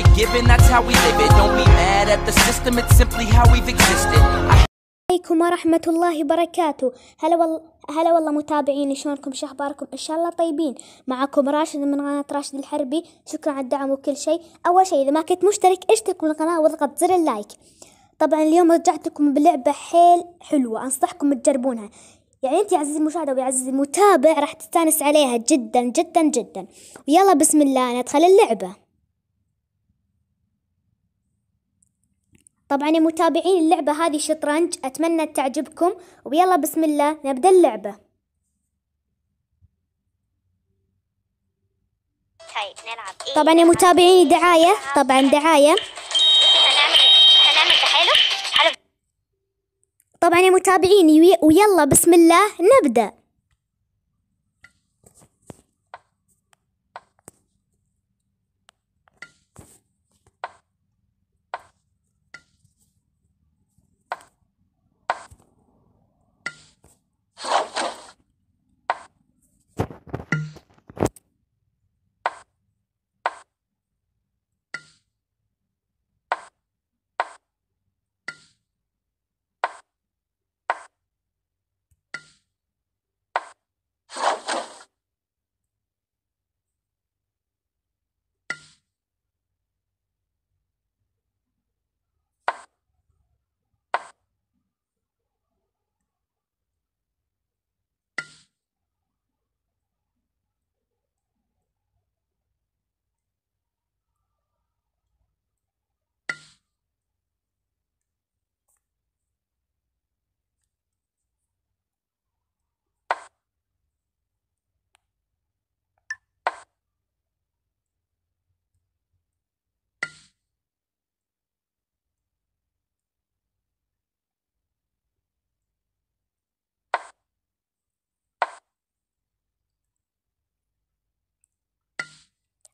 shit given, that's how we live it Don't be mad at the system, it's simply how we've existed عليكم ورحمة الله وبركاته هلا والله هلا والله متابعيني شلونكم شو اخباركم ان شاء الله طيبين معكم راشد من قناة راشد الحربي شكرا على الدعم وكل شيء اول شيء اذا ما كنت مشترك اشترك بالقناة واضغط زر اللايك طبعا اليوم رجعت لكم بلعبة حيل حلوة انصحكم تجربونها يعني انت يا عزيزي المشاهد ويا عزيزي المتابع راح تستانس عليها جدا جدا جدا ويلا بسم الله ندخل اللعبة طبعا يا متابعين اللعبة هذه شطرنج أتمنى تعجبكم ويلا بسم الله نبدأ اللعبة طبعا يا متابعين دعاية طبعا دعاية طبعا يا متابعين ويلا بسم الله نبدأ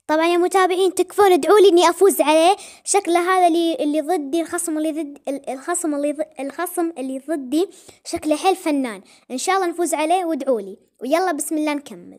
طبعا يا متابعين تكفون ادعوا لي اني افوز عليه شكله هذا اللي اللي ضدي الخصم اللي ضد الخصم اللي ضد الخصم اللي ضدي شكله حيل فنان ان شاء الله نفوز عليه وادعوا لي ويلا بسم الله نكمل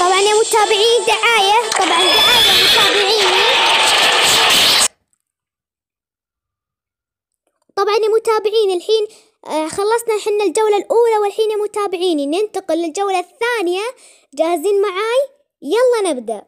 طبعا يا متابعين دعاية طبعا دعاية متابعيني طبعا يا متابعين الحين آه، خلصنا حنا الجولة الأولى والحين يا متابعيني ننتقل للجولة الثانية جاهزين معاي يلا نبدأ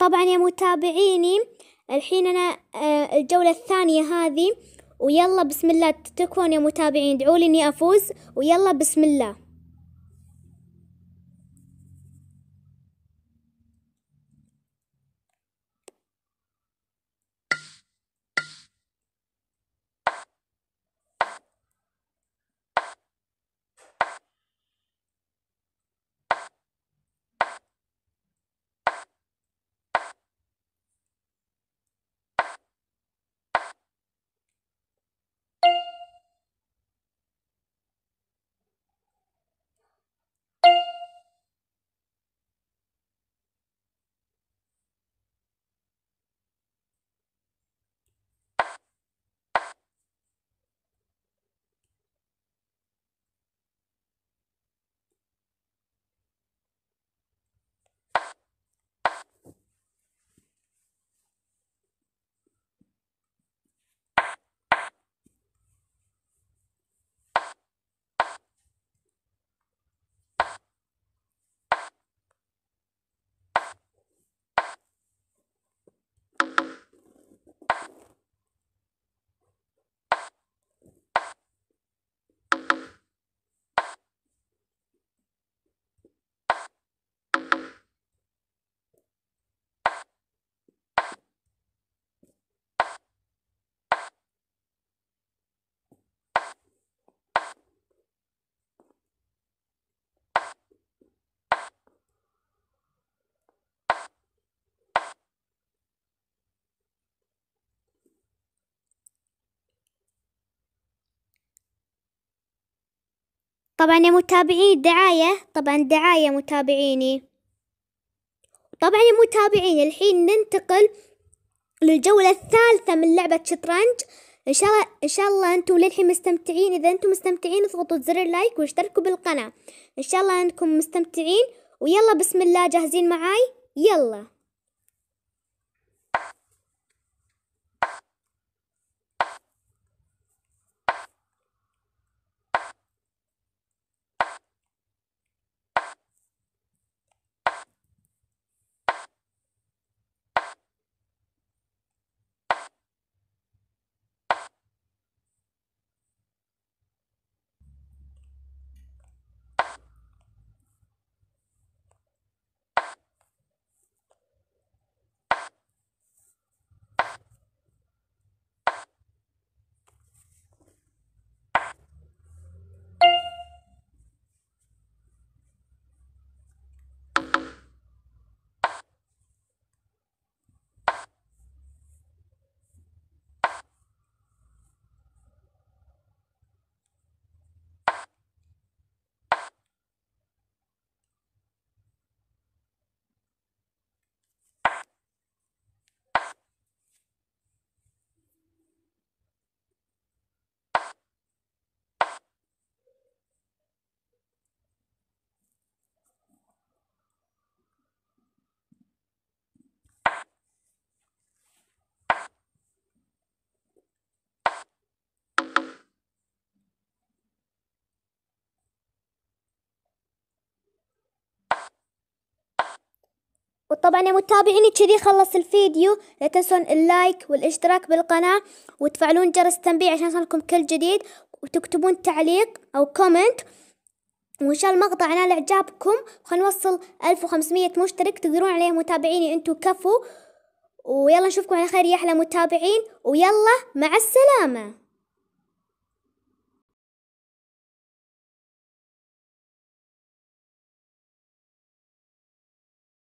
طبعا يا متابعيني الحين أنا آه، الجولة الثانية هذه ويلا بسم الله تكون يا متابعين دعولي إني أفوز ويلا بسم الله طبعا يا متابعين الدعاية طبعا دعاية متابعيني طبعا يا متابعين الحين ننتقل للجولة الثالثة من لعبة شطرنج إن شاء الله إن شاء الله أنتم للحين مستمتعين إذا أنتم مستمتعين اضغطوا زر اللايك واشتركوا بالقناة إن شاء الله أنكم مستمتعين ويلا بسم الله جاهزين معاي يلا وطبعا يا متابعيني كذي خلص الفيديو لا تنسون اللايك والاشتراك بالقناة وتفعلون جرس التنبيه عشان يصلكم كل جديد وتكتبون تعليق أو كومنت وإن شاء المقطع نال إعجابكم خلينا نوصل 1500 مشترك تقدرون عليه متابعيني انتو كفو ويلا نشوفكم على خير يا أحلى متابعين ويلا مع السلامة